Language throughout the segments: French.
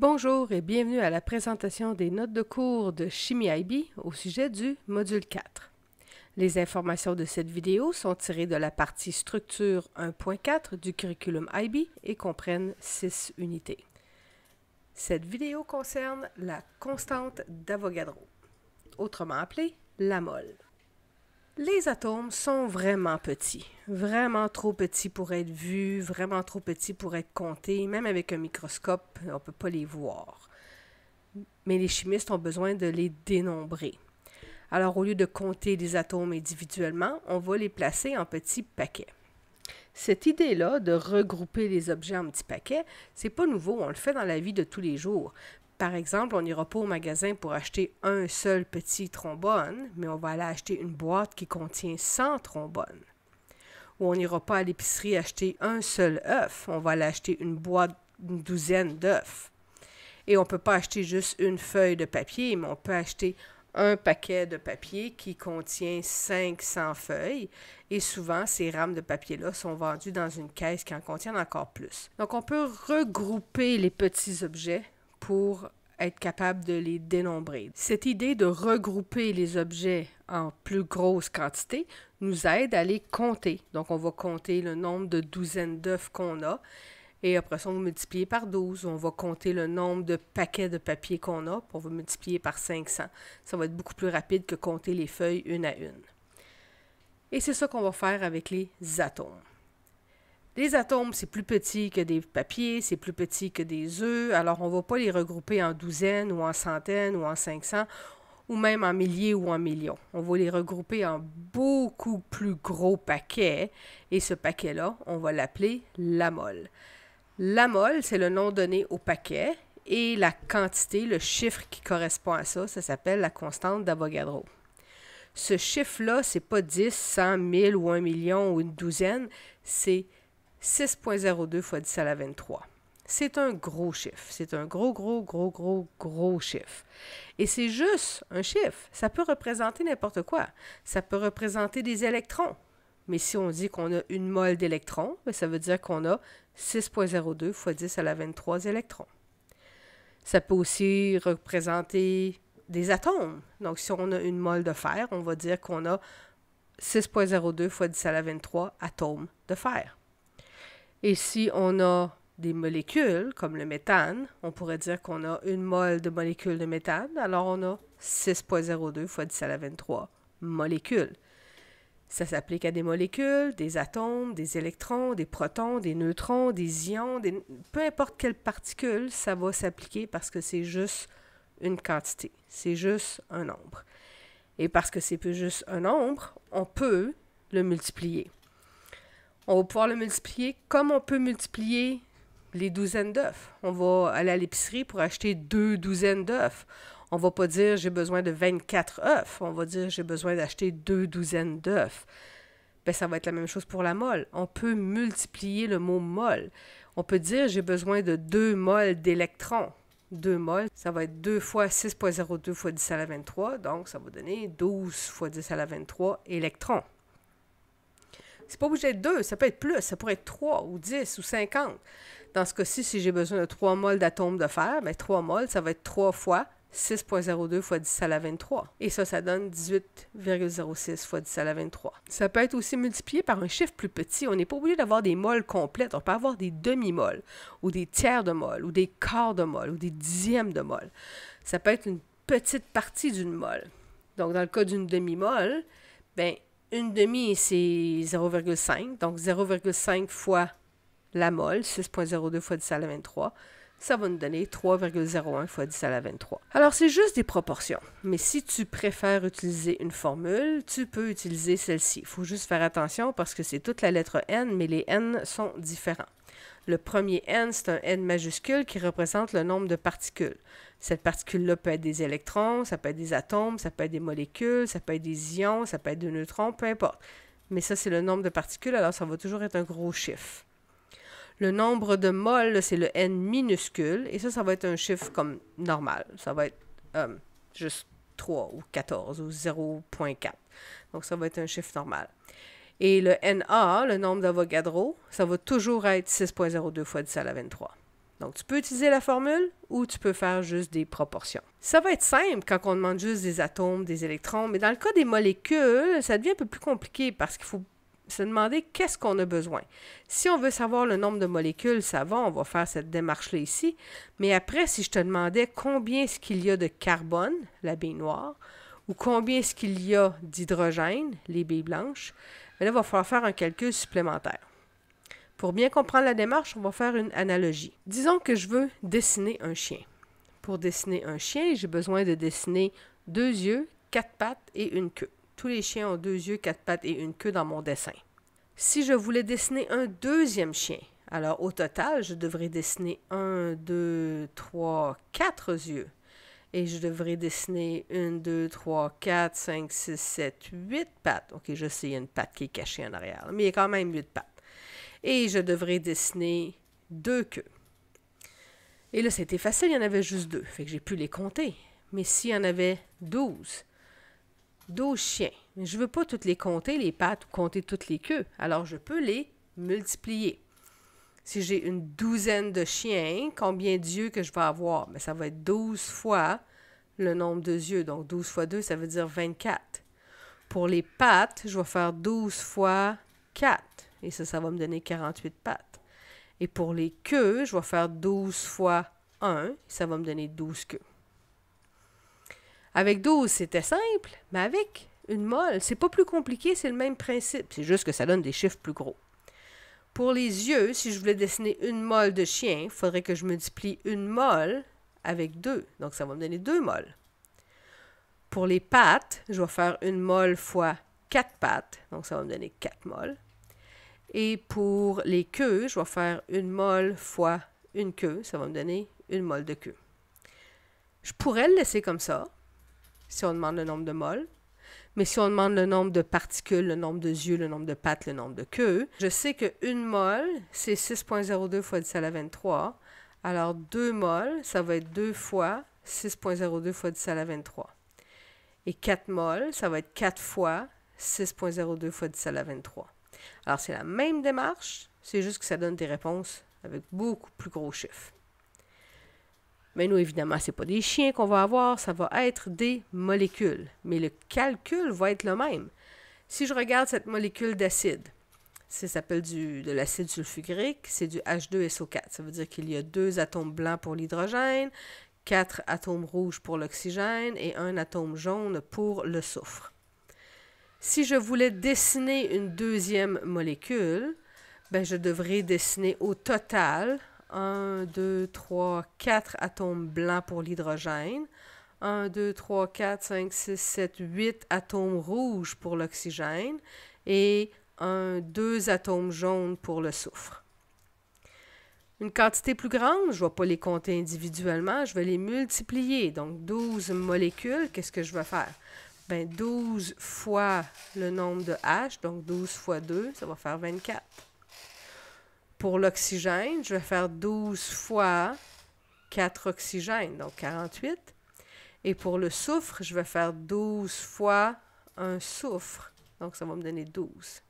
Bonjour et bienvenue à la présentation des notes de cours de Chimie IB au sujet du module 4. Les informations de cette vidéo sont tirées de la partie structure 1.4 du curriculum IB et comprennent 6 unités. Cette vidéo concerne la constante d'Avogadro, autrement appelée la mole. Les atomes sont vraiment petits, vraiment trop petits pour être vus, vraiment trop petits pour être comptés. Même avec un microscope, on ne peut pas les voir. Mais les chimistes ont besoin de les dénombrer. Alors au lieu de compter les atomes individuellement, on va les placer en petits paquets. Cette idée-là de regrouper les objets en petits paquets, c'est pas nouveau, on le fait dans la vie de tous les jours. Par exemple, on n'ira pas au magasin pour acheter un seul petit trombone, mais on va aller acheter une boîte qui contient 100 trombones. Ou on n'ira pas à l'épicerie acheter un seul œuf, on va aller acheter une boîte, une douzaine d'œufs. Et on ne peut pas acheter juste une feuille de papier, mais on peut acheter un paquet de papier qui contient 500 feuilles et souvent ces rames de papier-là sont vendues dans une caisse qui en contient encore plus. Donc on peut regrouper les petits objets pour être capable de les dénombrer. Cette idée de regrouper les objets en plus grosse quantité nous aide à les compter. Donc on va compter le nombre de douzaines d'œufs qu'on a et après ça, on va multiplier par 12. On va compter le nombre de paquets de papier qu'on a, puis on va multiplier par 500. Ça va être beaucoup plus rapide que compter les feuilles une à une. Et c'est ça qu'on va faire avec les atomes. Les atomes, c'est plus petit que des papiers, c'est plus petit que des œufs, alors on ne va pas les regrouper en douzaines ou en centaines ou en 500 ou même en milliers ou en millions. On va les regrouper en beaucoup plus gros paquets et ce paquet-là, on va l'appeler la molle ». La molle, c'est le nom donné au paquet et la quantité, le chiffre qui correspond à ça, ça s'appelle la constante d'Avogadro. Ce chiffre-là, c'est pas 10, 100, 1000 ou 1 million ou une douzaine, c'est 6.02 fois 10 à la 23. C'est un gros chiffre. C'est un gros, gros, gros, gros, gros chiffre. Et c'est juste un chiffre. Ça peut représenter n'importe quoi. Ça peut représenter des électrons. Mais si on dit qu'on a une mole d'électrons, ben, ça veut dire qu'on a 6.02 fois 10 à la 23 électrons. Ça peut aussi représenter des atomes. Donc, si on a une molle de fer, on va dire qu'on a 6.02 fois 10 à la 23 atomes de fer. Et si on a des molécules, comme le méthane, on pourrait dire qu'on a une molle de molécules de méthane, alors on a 6.02 fois 10 à la 23 molécules. Ça s'applique à des molécules, des atomes, des électrons, des protons, des neutrons, des ions, peu importe quelle particule, ça va s'appliquer parce que c'est juste une quantité, c'est juste un nombre. Et parce que c'est juste un nombre, on peut le multiplier. On va pouvoir le multiplier comme on peut multiplier les douzaines d'œufs. On va aller à l'épicerie pour acheter deux douzaines d'œufs. On ne va pas dire j'ai besoin de 24 œufs, on va dire j'ai besoin d'acheter deux douzaines d'œufs. Ben, ça va être la même chose pour la molle. On peut multiplier le mot molle. On peut dire j'ai besoin de deux molles d'électrons. Deux mol, ça va être 2 fois 6.02 fois 10 à la 23, donc ça va donner 12 fois 10 à la 23 électrons. C'est pas obligé d'être 2, ça peut être plus, ça pourrait être 3 ou 10 ou 50. Dans ce cas-ci, si j'ai besoin de 3 molles d'atomes de fer, mais 3 mol, ça va être 3 fois 6.02 x 10 à la 23. Et ça, ça donne 18,06 fois 10 à la 23. Ça peut être aussi multiplié par un chiffre plus petit. On n'est pas obligé d'avoir des molles complètes. On peut avoir des demi-moles, ou des tiers de molles, ou des quarts de molles, ou des dixièmes de molles. Ça peut être une petite partie d'une molle. Donc, dans le cas d'une demi molle ben, une demi, c'est 0,5. Donc, 0,5 fois la molle, 6.02 fois 10 à la 23 ça va nous donner 3,01 fois 10 à la 23. Alors, c'est juste des proportions. Mais si tu préfères utiliser une formule, tu peux utiliser celle-ci. Il faut juste faire attention parce que c'est toute la lettre N, mais les N sont différents. Le premier N, c'est un N majuscule qui représente le nombre de particules. Cette particule-là peut être des électrons, ça peut être des atomes, ça peut être des molécules, ça peut être des ions, ça peut être des neutrons, peu importe. Mais ça, c'est le nombre de particules, alors ça va toujours être un gros chiffre. Le nombre de moles, c'est le n minuscule. Et ça, ça va être un chiffre comme normal. Ça va être euh, juste 3 ou 14 ou 0.4. Donc, ça va être un chiffre normal. Et le NA, le nombre d'Avogadro, ça va toujours être 6.02 fois 10 à la 23. Donc, tu peux utiliser la formule ou tu peux faire juste des proportions. Ça va être simple quand on demande juste des atomes, des électrons, mais dans le cas des molécules, ça devient un peu plus compliqué parce qu'il faut se demander qu'est-ce qu'on a besoin. Si on veut savoir le nombre de molécules, ça va, on va faire cette démarche-là ici. Mais après, si je te demandais combien est-ce qu'il y a de carbone, la bille noire, ou combien est-ce qu'il y a d'hydrogène, les baies blanches, ben là, il va falloir faire un calcul supplémentaire. Pour bien comprendre la démarche, on va faire une analogie. Disons que je veux dessiner un chien. Pour dessiner un chien, j'ai besoin de dessiner deux yeux, quatre pattes et une queue. Tous les chiens ont deux yeux, quatre pattes et une queue dans mon dessin. Si je voulais dessiner un deuxième chien, alors au total, je devrais dessiner un, deux, trois, quatre yeux. Et je devrais dessiner une, deux, trois, quatre, cinq, six, sept, huit pattes. OK, je sais, il y a une patte qui est cachée en arrière, mais il y a quand même huit pattes. Et je devrais dessiner deux queues. Et là, c'était facile, il y en avait juste deux. Fait que j'ai pu les compter. Mais s'il y en avait douze, 12 chiens. Je ne veux pas toutes les compter, les pattes, ou compter toutes les queues. Alors, je peux les multiplier. Si j'ai une douzaine de chiens, combien d'yeux que je vais avoir? mais ben, ça va être 12 fois le nombre de yeux. Donc, 12 fois 2, ça veut dire 24. Pour les pattes, je vais faire 12 fois 4. Et ça, ça va me donner 48 pattes. Et pour les queues, je vais faire 12 fois 1. ça va me donner 12 queues. Avec 12, c'était simple, mais avec une molle, c'est pas plus compliqué, c'est le même principe. C'est juste que ça donne des chiffres plus gros. Pour les yeux, si je voulais dessiner une molle de chien, il faudrait que je multiplie une molle avec deux. Donc, ça va me donner deux molles. Pour les pattes, je vais faire une molle fois quatre pattes. Donc, ça va me donner quatre molles. Et pour les queues, je vais faire une molle fois une queue. Ça va me donner une molle de queue. Je pourrais le laisser comme ça, si on demande le nombre de molles, Mais si on demande le nombre de particules, le nombre de yeux, le nombre de pattes, le nombre de queues, je sais que une mole, c'est 6.02 fois 10 à la 23. Alors deux moles, ça va être deux fois 6.02 fois 10 à la 23. Et quatre moles, ça va être quatre fois 6.02 fois 10 à la 23. Alors c'est la même démarche, c'est juste que ça donne des réponses avec beaucoup plus gros chiffres. Mais nous, évidemment, ce n'est pas des chiens qu'on va avoir, ça va être des molécules. Mais le calcul va être le même. Si je regarde cette molécule d'acide, ça s'appelle de l'acide sulfurique, c'est du H2SO4. Ça veut dire qu'il y a deux atomes blancs pour l'hydrogène, quatre atomes rouges pour l'oxygène et un atome jaune pour le soufre. Si je voulais dessiner une deuxième molécule, ben je devrais dessiner au total 1, 2, 3, 4 atomes blancs pour l'hydrogène. 1, 2, 3, 4, 5, 6, 7, 8 atomes rouges pour l'oxygène et 1, 2 atomes jaunes pour le soufre. Une quantité plus grande, je ne vais pas les compter individuellement, je vais les multiplier. Donc 12 molécules, qu'est-ce que je vais faire? Ben, 12 fois le nombre de H, donc 12 fois 2, ça va faire 24 pour l'oxygène, je vais faire 12 fois 4 oxygènes, donc 48. Et pour le soufre, je vais faire 12 fois un soufre, donc ça va me donner 12.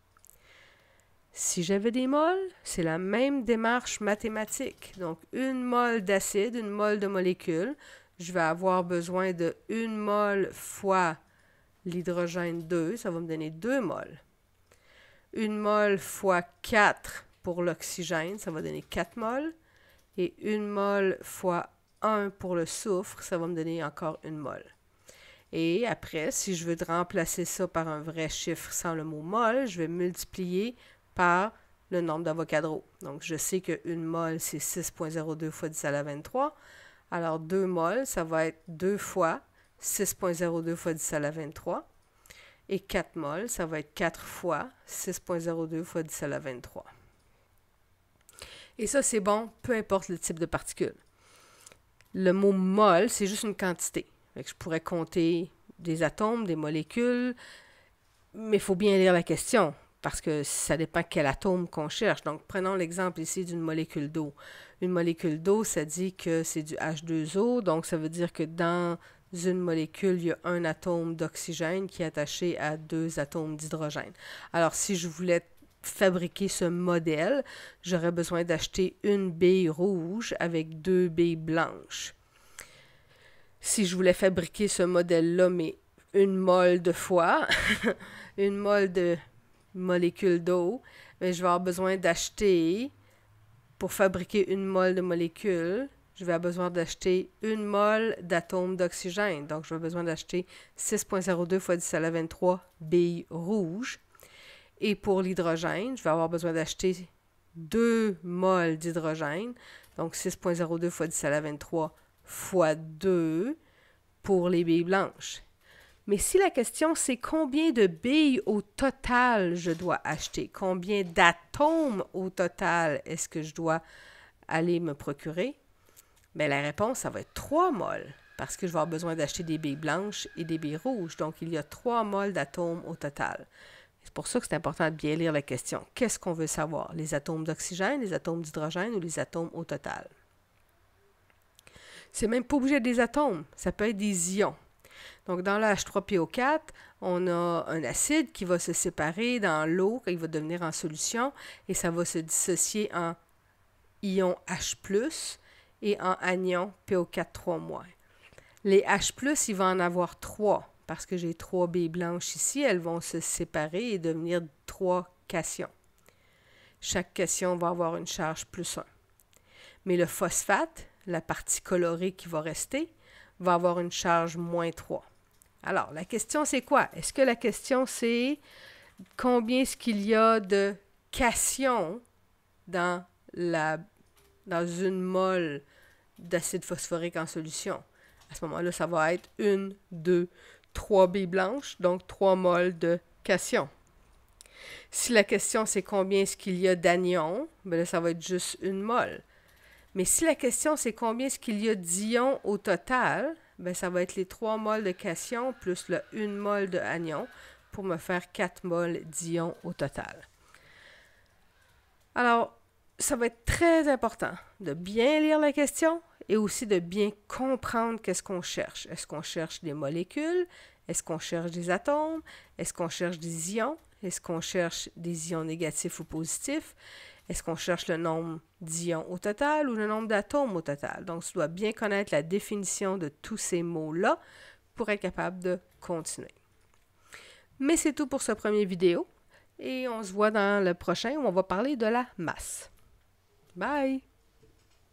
Si j'avais des moles, c'est la même démarche mathématique. Donc, une molle d'acide, une molle de molécule, je vais avoir besoin de une molle fois l'hydrogène 2, ça va me donner 2 molles. Une molle fois 4, pour l'oxygène, ça va donner 4 mol. Et 1 mol fois 1 pour le soufre, ça va me donner encore 1 molle. Et après, si je veux remplacer ça par un vrai chiffre sans le mot mol, je vais multiplier par le nombre d'avocadros. Donc, je sais que 1 mol, c'est 6,02 fois 10 à la 23. Alors, 2 mol, ça va être 2 fois 6,02 fois 10 à la 23. Et 4 mol, ça va être 4 fois 6,02 fois 10 à la 23. Et ça, c'est bon, peu importe le type de particule. Le mot mol, c'est juste une quantité. je pourrais compter des atomes, des molécules, mais il faut bien lire la question parce que ça dépend quel atome qu'on cherche. Donc, prenons l'exemple ici d'une molécule d'eau. Une molécule d'eau, ça dit que c'est du H2O, donc ça veut dire que dans une molécule, il y a un atome d'oxygène qui est attaché à deux atomes d'hydrogène. Alors, si je voulais fabriquer ce modèle, j'aurais besoin d'acheter une bille rouge avec deux billes blanches. Si je voulais fabriquer ce modèle-là, mais une molle de foie, une molle de molécules d'eau, mais ben, je vais avoir besoin d'acheter, pour fabriquer une molle de molécules, je vais avoir besoin d'acheter une molle d'atomes d'oxygène. Donc, je vais avoir besoin d'acheter 6.02 fois 10 à la 23 billes rouges et pour l'hydrogène, je vais avoir besoin d'acheter 2 moles d'hydrogène, donc 6,02 fois 10 à la 23 fois 2 pour les billes blanches. Mais si la question c'est combien de billes au total je dois acheter, combien d'atomes au total est-ce que je dois aller me procurer, bien la réponse, ça va être 3 moles parce que je vais avoir besoin d'acheter des billes blanches et des billes rouges. Donc il y a 3 moles d'atomes au total. C'est pour ça que c'est important de bien lire la question. Qu'est-ce qu'on veut savoir? Les atomes d'oxygène, les atomes d'hydrogène ou les atomes au total? C'est même pas obligé des atomes, ça peut être des ions. Donc, dans le H3PO4, on a un acide qui va se séparer dans l'eau, il va devenir en solution, et ça va se dissocier en ion H+, et en anion PO4-3-. Les H+, il va en avoir trois parce que j'ai trois baies blanches ici, elles vont se séparer et devenir trois cations. Chaque cation va avoir une charge plus 1. Mais le phosphate, la partie colorée qui va rester, va avoir une charge moins 3. Alors, la question, c'est quoi? Est-ce que la question, c'est combien est-ce qu'il y a de cations dans, la, dans une molle d'acide phosphorique en solution? À ce moment-là, ça va être une, deux, 3 b blanches, donc 3 moles de cation. Si la question c'est combien est-ce qu'il y a d'anions, ben ça va être juste une mole. Mais si la question c'est combien est-ce qu'il y a d'ions au total, ben ça va être les 3 moles de cation plus le 1 mole de anion pour me faire 4 moles d'ions au total. Alors, ça va être très important de bien lire la question, et aussi de bien comprendre qu'est-ce qu'on cherche. Est-ce qu'on cherche des molécules? Est-ce qu'on cherche des atomes? Est-ce qu'on cherche des ions? Est-ce qu'on cherche des ions négatifs ou positifs? Est-ce qu'on cherche le nombre d'ions au total ou le nombre d'atomes au total? Donc, tu dois bien connaître la définition de tous ces mots-là pour être capable de continuer. Mais c'est tout pour ce premier vidéo et on se voit dans le prochain où on va parler de la masse. Bye!